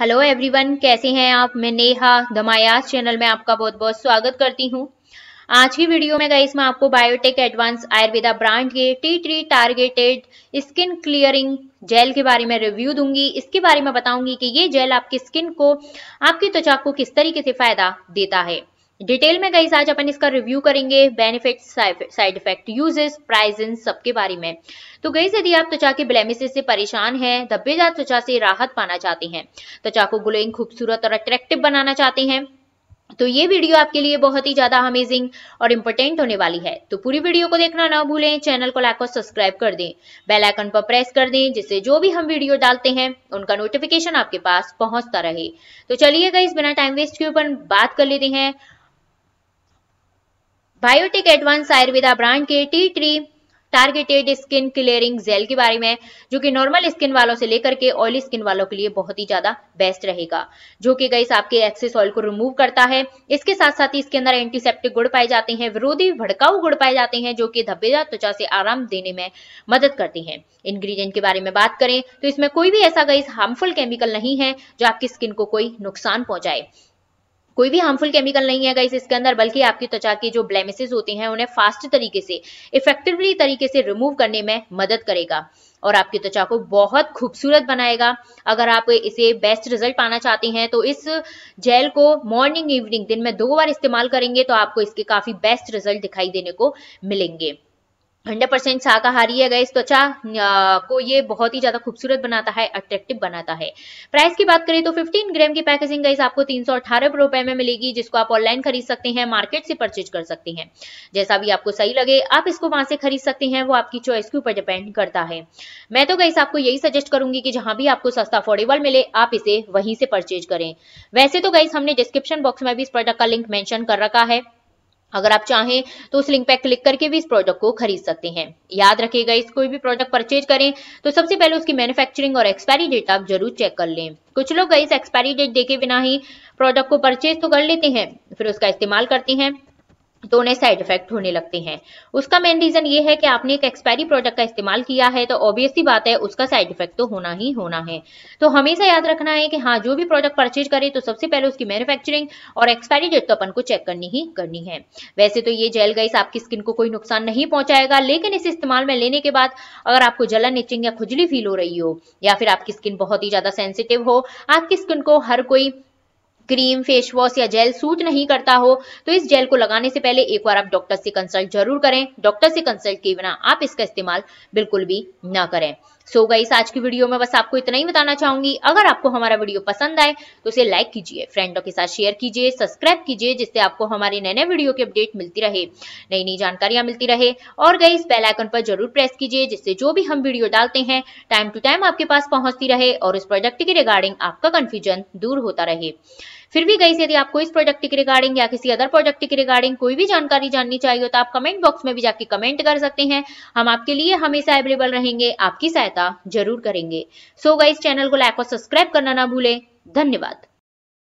hello everyone कैसे हैं आप मैं नेहा दमायास चैनल में आपका बहुत बहुत स्वागत करती हूं आज की वीडियो में गई इसमें आपको बायोटेक एडवांस आयुर्वेदा ब्रांड के tea tree targeted skin clearing gel के बारे में रिव्यू दूंगी इसके बारे में बताऊंगी कि ये जेल आपकी स्किन को आपकी त्वचा को किस तरीके से फायदा देता है डिटेल में गई आज अपन इसका रिव्यू करेंगे benefits side effect uses price इन सबके बारे में तो गई यदि आप त्वचा के ब्लेमिस से परेशान हैं धब्बेदार त्वचा से राहत पाना चाहते हैं त्वचा को ग्लोइंग खूबसूरत और अट्रैक्टिव बनाना चाहते हैं तो ये वीडियो आपके लिए बहुत ही ज्यादा अमेजिंग और इम्पोर्टेंट होने वाली है तो पूरी वीडियो को देखना ना भूलें चैनल को लाइक और सब्सक्राइब कर दें बेल आइकन पर प्रेस कर दें जिससे जो भी हम वीडियो डालते हैं उनका नोटिफिकेशन आपके पास पहुंचता रहे तो चलिए गई बिना टाइम वेस्ट के ऊपर बात कर लेते हैं बायोटिक एडवांस आयुर्वेदा ब्रांड के tea tree targeted skin clearing gel के बारे में जो कि नॉर्मल स्किन वालों से लेकर के ऑयली स्किन वालों के लिए बहुत ही ज्यादा बेस्ट रहेगा जो कि गैस आपके एक्सेस ऑयल को रिमूव करता है इसके साथ साथ ही इसके अंदर एंटीसेप्टिक गुड़ पाए जाते हैं विरोधी भड़काऊ गुड़ पाए जाते हैं जो कि धब्बेदार त्वचा से आराम देने में मदद करते हैं इनग्रीडियंट के बारे में बात करें तो इसमें कोई भी ऐसा गैस हार्मफुल केमिकल नहीं है जो आपकी स्किन को कोई नुकसान पहुंचाए कोई भी हार्मफुल केमिकल नहीं है गाइस इसके अंदर बल्कि आपकी त्वचा के जो ब्लेमिसेस होते हैं उन्हें फास्ट तरीके से इफेक्टिवली तरीके से रिमूव करने में मदद करेगा और आपकी त्वचा को बहुत खूबसूरत बनाएगा अगर आप इसे बेस्ट रिजल्ट पाना चाहते हैं तो इस जेल को मॉर्निंग इवनिंग दिन में दो बार इस्तेमाल करेंगे तो आपको इसके काफ़ी बेस्ट रिजल्ट दिखाई देने को मिलेंगे हंड्रेड परसेंट शाकाहारी है गैस त्वचा तो अच्छा, को ये बहुत ही ज्यादा खूबसूरत बनाता है अट्रैक्टिव बनाता है प्राइस की बात करें तो 15 ग्राम की पैकेजिंग गैस आपको तीन सौ अठारह रुपए में मिलेगी जिसको आप ऑनलाइन खरीद सकते हैं मार्केट से परचेज कर सकते हैं जैसा भी आपको सही लगे आप इसको वहां से खरीद सकते हैं वो आपकी चॉइस के ऊपर डिपेंड करता है मैं तो गैस आपको यही सजेस्ट करूंगी कि जहां भी आपको सस्ता अफोर्डेबल मिले आप इसे वहीं से परचेज करें वैसे तो गैस हमने डिस्क्रिप्शन बॉक्स में भी इस प्रोडक्ट का लिंक मैंशन कर रखा है अगर आप चाहें तो उस लिंक पर क्लिक करके भी इस प्रोडक्ट को खरीद सकते हैं याद रखिएगा इस कोई भी प्रोडक्ट परचेज करें तो सबसे पहले उसकी मैन्युफैक्चरिंग और एक्सपायरी डेट आप जरूर चेक कर लें कुछ लोग इस एक्सपायरी डेट देखे बिना ही प्रोडक्ट को परचेज तो कर लेते हैं फिर उसका इस्तेमाल करते हैं तो उन्हें साइड इफेक्ट होने लगते हैं उसका मेन रीजन ये है कि आपने एक एक्सपायरी प्रोडक्ट का इस्तेमाल किया है तो ऑब्वियसली बात है उसका साइड इफेक्ट तो होना ही होना है तो हमेशा याद रखना है कि हाँ जो भी प्रोडक्ट परचेज करें तो सबसे पहले उसकी मैन्युफैक्चरिंग और एक्सपायरी डेट तो अपन को चेक करनी ही करनी है वैसे तो ये जेल गैस आपकी स्किन को कोई नुकसान नहीं पहुंचाएगा लेकिन इस इस्तेमाल में लेने के बाद अगर आपको जलन इचिंग या खुजली फील हो रही हो या फिर आपकी स्किन बहुत ही ज्यादा सेंसिटिव हो आपकी स्किन को हर कोई क्रीम फेस वॉश या जेल सूट नहीं करता हो तो इस जेल को लगाने से पहले एक बार आप डॉक्टर से कंसल्ट जरूर करें डॉक्टर से कंसल्ट किए बिना आप इसका इस्तेमाल बिल्कुल भी ना करें सो so इस आज की वीडियो में बस आपको इतना ही बताना चाहूंगी अगर आपको हमारा वीडियो पसंद आए तो उसे लाइक कीजिए फ्रेंडों के साथ शेयर कीजिए सब्सक्राइब कीजिए जिससे आपको हमारे नए नए वीडियो की अपडेट मिलती रहे नई नई जानकारियां मिलती रहे और गई इस आइकन पर जरूर प्रेस कीजिए जिससे जो भी हम वीडियो डालते हैं टाइम टू टाइम आपके पास पहुंचती रहे और इस प्रोडक्ट के रिगार्डिंग आपका कन्फ्यूजन दूर होता रहे फिर भी गई यदि आपको इस प्रोजेक्ट की रिगार्डिंग या किसी अदर प्रोजेक्ट की रिगार्डिंग कोई भी जानकारी जाननी चाहिए तो आप कमेंट बॉक्स में भी जाके कमेंट कर सकते हैं हम आपके लिए हमेशा अवेलेबल रहेंगे आपकी सहायता जरूर करेंगे सो गई चैनल को लाइक और सब्सक्राइब करना ना भूलें धन्यवाद